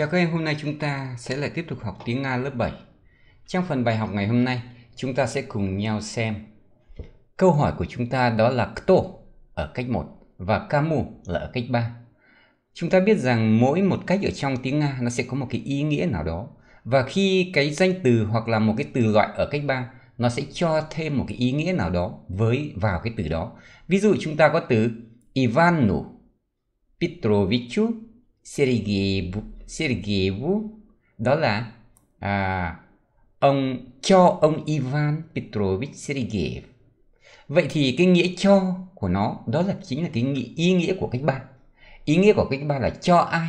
Chào các em, hôm nay chúng ta sẽ lại tiếp tục học tiếng Nga lớp 7. Trong phần bài học ngày hôm nay, chúng ta sẽ cùng nhau xem câu hỏi của chúng ta đó là kto ở cách 1 và kamu là ở cách 3. Chúng ta biết rằng mỗi một cách ở trong tiếng Nga nó sẽ có một cái ý nghĩa nào đó và khi cái danh từ hoặc là một cái từ loại ở cách 3 nó sẽ cho thêm một cái ý nghĩa nào đó với vào cái từ đó. Ví dụ chúng ta có từ Ivanu Petrovichu Sergei Sergeyev đó là à, ông cho ông Ivan Petrovich Sergeyev vậy thì cái nghĩa cho của nó đó là chính là cái nghĩa, ý nghĩa của cách ba ý nghĩa của cách ba là cho ai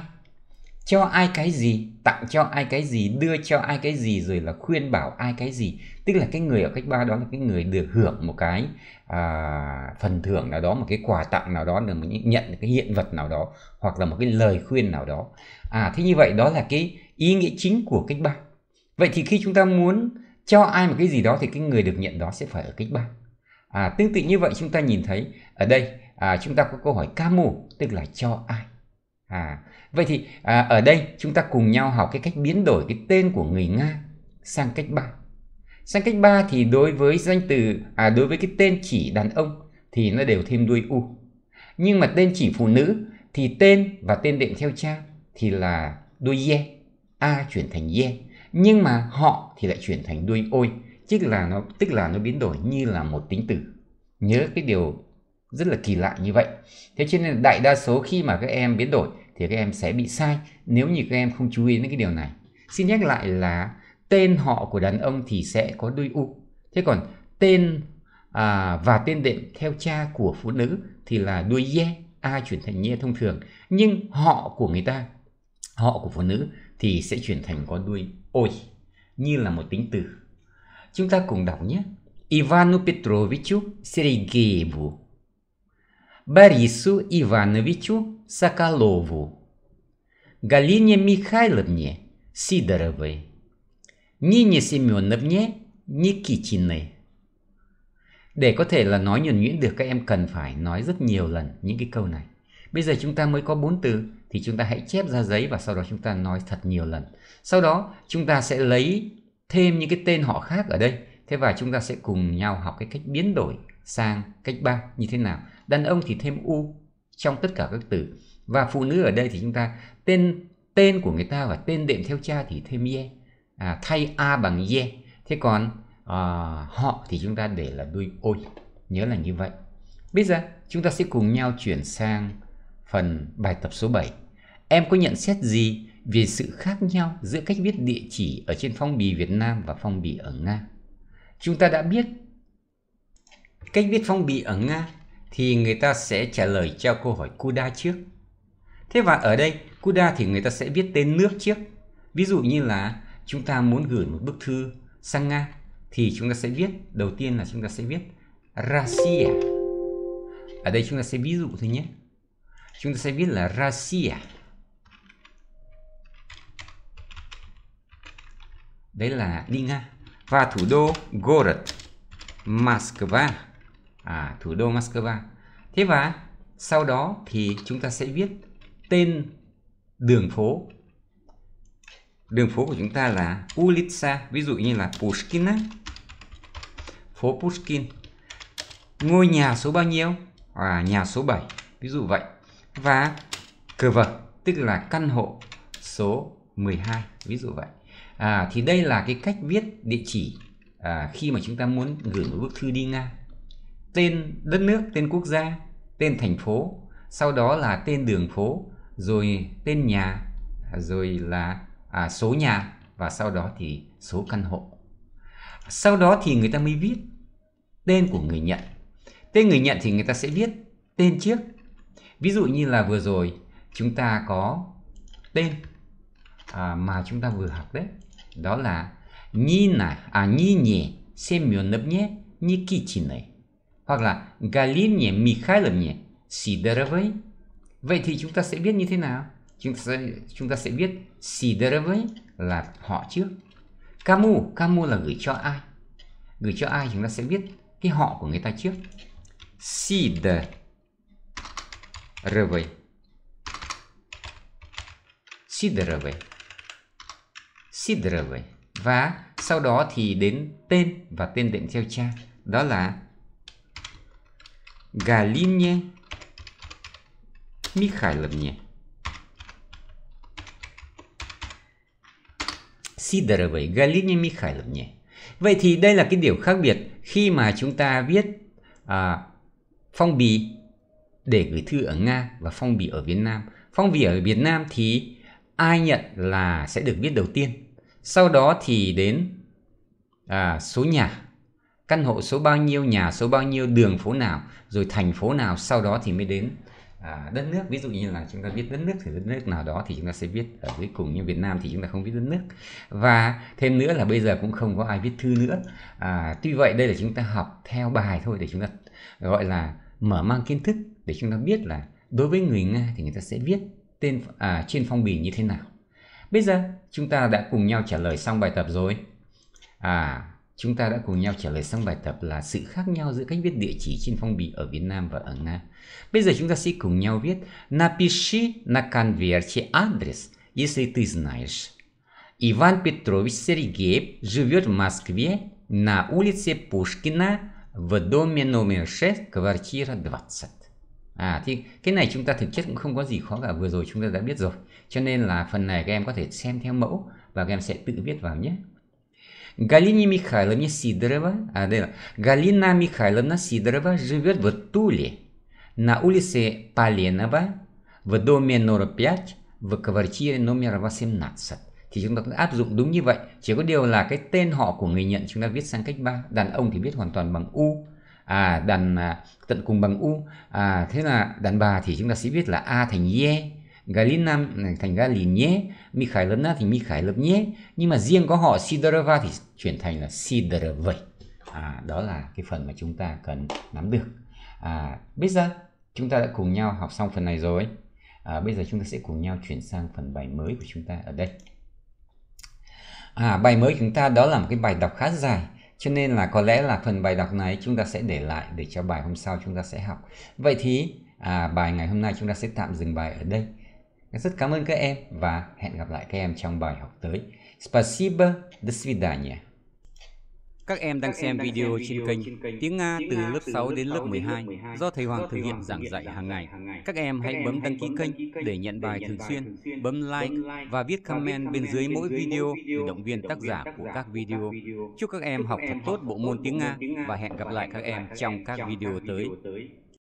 cho ai cái gì tặng cho ai cái gì đưa cho ai cái gì rồi là khuyên bảo ai cái gì tức là cái người ở cách ba đó là cái người được hưởng một cái à, phần thưởng nào đó một cái quà tặng nào đó được nhận cái hiện vật nào đó hoặc là một cái lời khuyên nào đó à thế như vậy đó là cái ý nghĩa chính của cách ba vậy thì khi chúng ta muốn cho ai một cái gì đó thì cái người được nhận đó sẽ phải ở cách ba à tương tự như vậy chúng ta nhìn thấy ở đây à, chúng ta có câu hỏi camo tức là cho ai À, vậy thì à, ở đây chúng ta cùng nhau học cái cách biến đổi cái tên của người Nga sang cách 3. Sang cách 3 thì đối với danh từ à đối với cái tên chỉ đàn ông thì nó đều thêm đuôi u. Nhưng mà tên chỉ phụ nữ thì tên và tên đệm theo cha thì là đuôi ye, a chuyển thành ye, nhưng mà họ thì lại chuyển thành đuôi ôi, tức là nó tức là nó biến đổi như là một tính từ. Nhớ cái điều rất là kỳ lạ như vậy. Thế cho nên đại đa số khi mà các em biến đổi thì các em sẽ bị sai nếu như các em không chú ý đến cái điều này xin nhắc lại là tên họ của đàn ông thì sẽ có đuôi u thế còn tên à, và tên đệm theo cha của phụ nữ thì là đuôi ye a chuyển thành ye thông thường nhưng họ của người ta họ của phụ nữ thì sẽ chuyển thành có đuôi ôi như là một tính từ chúng ta cùng đọc nhé Ivanu Petrovichu Sergeyevu Borisu Ivanovichu Соколову, Галине Михайловне Сидоровой, Нине Семеновне Никитиной. Để có thể là nói nhuần nhuyễn được các em cần phải nói rất nhiều lần những cái câu này. Bây giờ chúng ta mới có bốn từ thì chúng ta hãy chép ra giấy và sau đó chúng ta nói thật nhiều lần. Sau đó chúng ta sẽ lấy thêm những cái tên họ khác ở đây. Thế và chúng ta sẽ cùng nhau học cái cách biến đổi sang cách ba như thế nào. Đàn ông thì thêm u, trong tất cả các từ và phụ nữ ở đây thì chúng ta tên tên của người ta và tên đệm theo cha thì thêm ye à, thay a bằng ye thế còn à, họ thì chúng ta để là đuôi ôi nhớ là như vậy bây giờ chúng ta sẽ cùng nhau chuyển sang phần bài tập số 7 em có nhận xét gì về sự khác nhau giữa cách viết địa chỉ ở trên phong bì Việt Nam và phong bì ở Nga chúng ta đã biết cách viết phong bì ở Nga thì người ta sẽ trả lời cho câu hỏi CUDA trước. Thế và ở đây CUDA thì người ta sẽ viết tên nước trước. Ví dụ như là chúng ta muốn gửi một bức thư sang Nga thì chúng ta sẽ viết đầu tiên là chúng ta sẽ viết Russia. Ở đây chúng ta sẽ ví dụ thôi nhé. Chúng ta sẽ viết là Russia. Đấy là đi Nga và thủ đô Gorod, Moscow à, thủ đô Moscow. Thế và sau đó thì chúng ta sẽ viết tên đường phố. Đường phố của chúng ta là Ulitsa, ví dụ như là Pushkin á. Phố Pushkin. Ngôi nhà số bao nhiêu? À, nhà số 7, ví dụ vậy. Và cờ vật, tức là căn hộ số 12, ví dụ vậy. À, thì đây là cái cách viết địa chỉ à, khi mà chúng ta muốn gửi một bức thư đi ngang tên đất nước tên quốc gia tên thành phố sau đó là tên đường phố rồi tên nhà rồi là à, số nhà và sau đó thì số căn hộ sau đó thì người ta mới viết tên của người nhận tên người nhận thì người ta sẽ viết tên trước ví dụ như là vừa rồi chúng ta có tên à, mà chúng ta vừa học đấy đó là Nina à Nini Semyonovne này hoặc là Galinie Mikhailovne Sidorovay. Vậy thì chúng ta sẽ biết như thế nào? Chúng ta sẽ, chúng ta sẽ biết Sidorovay là họ trước. Camus, Camus là gửi cho ai? Gửi cho ai chúng ta sẽ biết cái họ của người ta trước. Sidorovay. Sidorovay. Sidorovay. Và sau đó thì đến tên và tên đệm theo cha. Đó là Галине Михайловне. Сидоровой Галине Михайловне. Vậy thì đây là cái điểm khác biệt khi mà chúng ta viết à, phong bì để gửi thư ở Nga và phong bì ở Việt Nam. Phong bì ở Việt Nam thì ai nhận là sẽ được viết đầu tiên. Sau đó thì đến à, số nhà căn hộ số bao nhiêu nhà số bao nhiêu đường phố nào rồi thành phố nào sau đó thì mới đến à, đất nước ví dụ như là chúng ta biết đất nước thì đất nước nào đó thì chúng ta sẽ viết ở cuối cùng như Việt Nam thì chúng ta không biết đất nước và thêm nữa là bây giờ cũng không có ai viết thư nữa à, tuy vậy đây là chúng ta học theo bài thôi để chúng ta gọi là mở mang kiến thức để chúng ta biết là đối với người Nga thì người ta sẽ viết tên à, trên phong bì như thế nào bây giờ chúng ta đã cùng nhau trả lời xong bài tập rồi à Chúng ta đã cùng nhau trả lời xong bài tập là sự khác nhau giữa cách viết địa chỉ trên phong bì ở Việt Nam và ở Nga. Bây giờ chúng ta sẽ cùng nhau viết Напиши на конверте адрес, если ты знаешь. Иван Петрович Сергеев живет в Москве на улице Пушкина в доме номер 6, квартира 20. À thì cái này chúng ta thực chất cũng không có gì khó cả vừa rồi chúng ta đã biết rồi. Cho nên là phần này các em có thể xem theo mẫu và các em sẽ tự viết vào nhé. Галине Михайловне Сидорова, а, да, Галина Михайловна Сидорова живет в Туле, на улице Поленова, в доме номер 5, в квартире номер 18. Thì chúng ta áp dụng đúng như vậy. Chỉ có điều là cái tên họ của người nhận chúng ta viết sang cách ba. Đàn ông thì viết hoàn toàn bằng U. À, đàn à, tận cùng bằng U. À, thế là đàn bà thì chúng ta sẽ viết là A thành Y. Galina thành ra Linye, Mikhailovna thì Mikhailovne, nhưng mà riêng có họ Sidorova thì chuyển thành là Sidorovich. À, đó là cái phần mà chúng ta cần nắm được. À, bây giờ chúng ta đã cùng nhau học xong phần này rồi. À, bây giờ chúng ta sẽ cùng nhau chuyển sang phần bài mới của chúng ta ở đây. À, bài mới chúng ta đó là một cái bài đọc khá dài cho nên là có lẽ là phần bài đọc này chúng ta sẽ để lại để cho bài hôm sau chúng ta sẽ học vậy thì à, bài ngày hôm nay chúng ta sẽ tạm dừng bài ở đây rất cảm ơn các em và hẹn gặp lại các em trong bài học tới. Спасибо, до свидания. Các em đang xem video trên kênh Tiếng Nga từ lớp 6 đến lớp 12 do Thầy Hoàng thực hiện giảng dạy hàng ngày. Các em hãy bấm đăng ký kênh để nhận bài thường xuyên, bấm like và viết comment bên dưới mỗi video để động viên tác giả của các video. Chúc các em học thật tốt bộ môn tiếng Nga và hẹn gặp lại các em trong các video tới.